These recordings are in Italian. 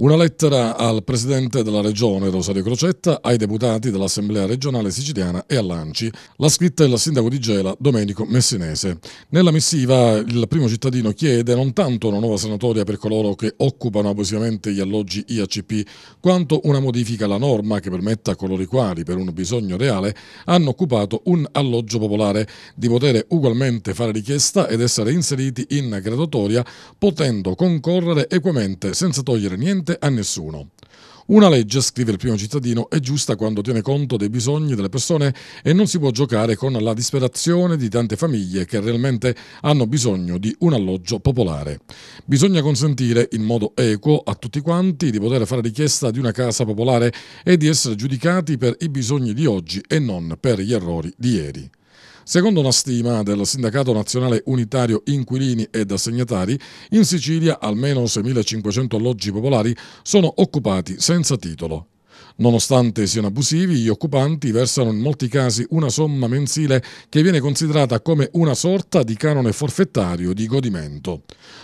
Una lettera al presidente della regione Rosario Crocetta, ai deputati dell'Assemblea regionale siciliana e all'ANCI. La scritta è il sindaco di Gela, Domenico Messinese. Nella missiva il primo cittadino chiede non tanto una nuova sanatoria per coloro che occupano abusivamente gli alloggi IACP, quanto una modifica alla norma che permetta a coloro i quali, per un bisogno reale, hanno occupato un alloggio popolare di poter ugualmente fare richiesta ed essere inseriti in graduatoria, potendo concorrere equamente senza togliere niente niente a nessuno. Una legge, scrive il primo cittadino, è giusta quando tiene conto dei bisogni delle persone e non si può giocare con la disperazione di tante famiglie che realmente hanno bisogno di un alloggio popolare. Bisogna consentire in modo equo a tutti quanti di poter fare richiesta di una casa popolare e di essere giudicati per i bisogni di oggi e non per gli errori di ieri. Secondo una stima del Sindacato Nazionale Unitario Inquilini ed Assegnatari, in Sicilia almeno 6.500 alloggi popolari sono occupati senza titolo. Nonostante siano abusivi, gli occupanti versano in molti casi una somma mensile che viene considerata come una sorta di canone forfettario di godimento.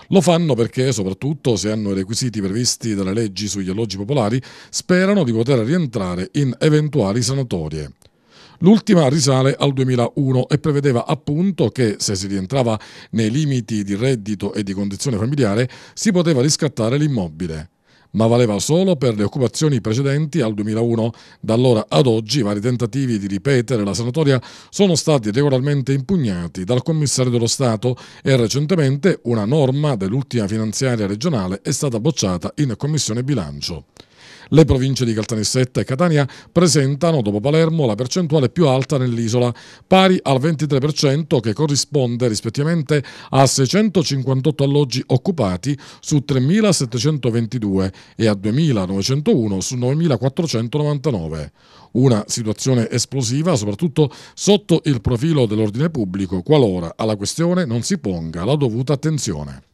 Lo fanno perché, soprattutto se hanno i requisiti previsti dalle leggi sugli alloggi popolari, sperano di poter rientrare in eventuali sanatorie. L'ultima risale al 2001 e prevedeva appunto che se si rientrava nei limiti di reddito e di condizione familiare si poteva riscattare l'immobile ma valeva solo per le occupazioni precedenti al 2001. Da allora ad oggi i vari tentativi di ripetere la sanatoria sono stati regolarmente impugnati dal commissario dello Stato e recentemente una norma dell'ultima finanziaria regionale è stata bocciata in commissione bilancio. Le province di Caltanissetta e Catania presentano, dopo Palermo, la percentuale più alta nell'isola, pari al 23% che corrisponde rispettivamente a 658 alloggi occupati su 3.722 e a 2.901 su 9.499. Una situazione esplosiva soprattutto sotto il profilo dell'ordine pubblico qualora alla questione non si ponga la dovuta attenzione.